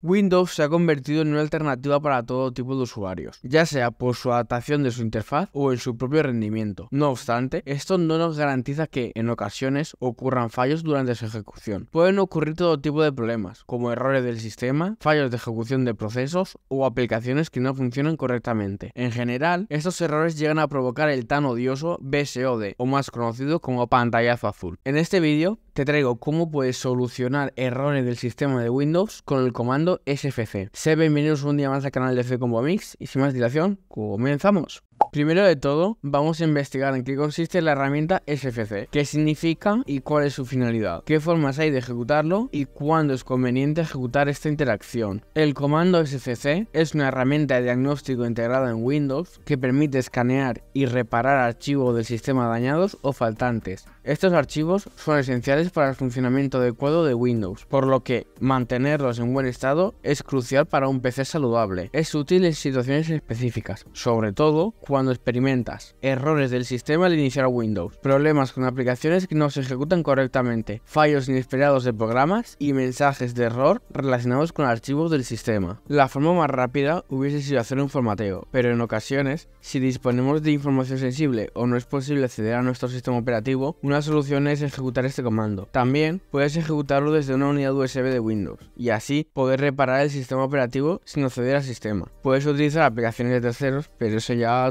Windows se ha convertido en una alternativa para todo tipo de usuarios, ya sea por su adaptación de su interfaz o en su propio rendimiento. No obstante, esto no nos garantiza que, en ocasiones, ocurran fallos durante su ejecución. Pueden ocurrir todo tipo de problemas, como errores del sistema, fallos de ejecución de procesos o aplicaciones que no funcionan correctamente. En general, estos errores llegan a provocar el tan odioso BSOD, o más conocido como pantallazo azul. En este vídeo te traigo cómo puedes solucionar errores del sistema de Windows con el comando SFC. Sé bienvenidos un día más al canal de C Mix y sin más dilación, comenzamos. Primero de todo, vamos a investigar en qué consiste la herramienta SFC, qué significa y cuál es su finalidad, qué formas hay de ejecutarlo y cuándo es conveniente ejecutar esta interacción. El comando SFC es una herramienta de diagnóstico integrada en Windows que permite escanear y reparar archivos del sistema dañados o faltantes. Estos archivos son esenciales para el funcionamiento adecuado de Windows, por lo que mantenerlos en buen estado es crucial para un PC saludable. Es útil en situaciones específicas, sobre todo cuando cuando experimentas errores del sistema al iniciar Windows, problemas con aplicaciones que no se ejecutan correctamente, fallos inesperados de programas y mensajes de error relacionados con archivos del sistema. La forma más rápida hubiese sido hacer un formateo, pero en ocasiones, si disponemos de información sensible o no es posible acceder a nuestro sistema operativo, una solución es ejecutar este comando. También puedes ejecutarlo desde una unidad USB de Windows y así poder reparar el sistema operativo sin acceder al sistema. Puedes utilizar aplicaciones de terceros, pero eso ya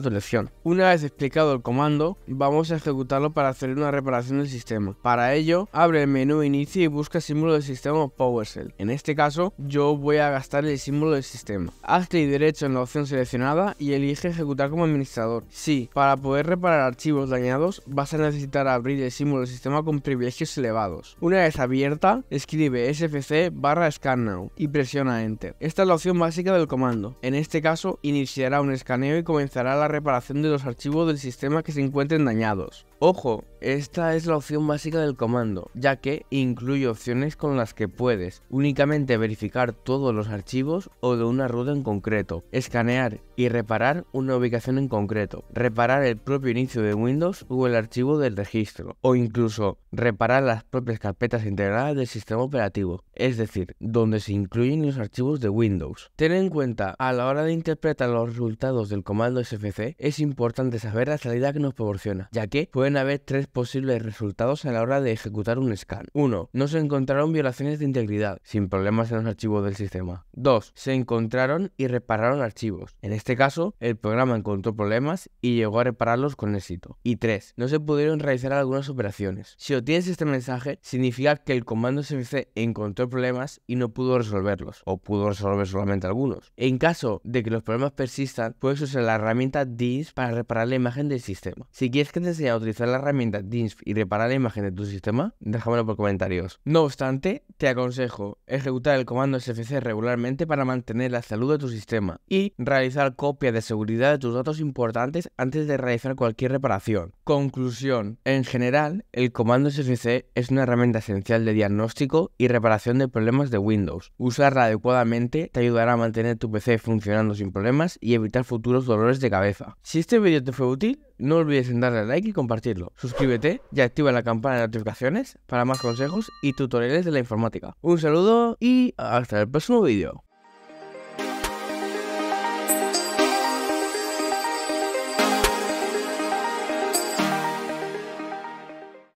una vez explicado el comando, vamos a ejecutarlo para hacer una reparación del sistema. Para ello, abre el menú inicio y busca el símbolo del sistema PowerShell. En este caso, yo voy a gastar el símbolo del sistema. Haz clic derecho en la opción seleccionada y elige ejecutar como administrador. Sí, para poder reparar archivos dañados, vas a necesitar abrir el símbolo del sistema con privilegios elevados. Una vez abierta, escribe sfc barra scan now y presiona enter. Esta es la opción básica del comando. En este caso, iniciará un escaneo y comenzará la reparación de los archivos del sistema que se encuentren dañados. Ojo, esta es la opción básica del comando, ya que incluye opciones con las que puedes únicamente verificar todos los archivos o de una ruta en concreto, escanear y reparar una ubicación en concreto, reparar el propio inicio de Windows o el archivo del registro, o incluso reparar las propias carpetas integradas del sistema operativo, es decir, donde se incluyen los archivos de Windows. Ten en cuenta a la hora de interpretar los resultados del comando SFC es importante saber la salida que nos proporciona, ya que pueden haber tres posibles resultados a la hora de ejecutar un scan. 1. No se encontraron violaciones de integridad, sin problemas en los archivos del sistema. 2. Se encontraron y repararon archivos. En este caso, el programa encontró problemas y llegó a repararlos con éxito. Y 3. No se pudieron realizar algunas operaciones. Si obtienes este mensaje, significa que el comando SFC encontró problemas y no pudo resolverlos, o pudo resolver solamente algunos. En caso de que los problemas persistan, puedes usar la herramienta D para reparar la imagen del sistema. Si quieres que te enseñe a utilizar la herramienta DINS y reparar la imagen de tu sistema, déjamelo por comentarios. No obstante, te aconsejo ejecutar el comando SFC regularmente para mantener la salud de tu sistema y realizar copias de seguridad de tus datos importantes antes de realizar cualquier reparación. Conclusión. En general, el comando SFC es una herramienta esencial de diagnóstico y reparación de problemas de Windows. Usarla adecuadamente te ayudará a mantener tu PC funcionando sin problemas y evitar futuros dolores de cabeza. Si este vídeo te fue útil, no olvides darle a like y compartirlo. Suscríbete y activa la campana de notificaciones para más consejos y tutoriales de la informática. Un saludo y hasta el próximo vídeo.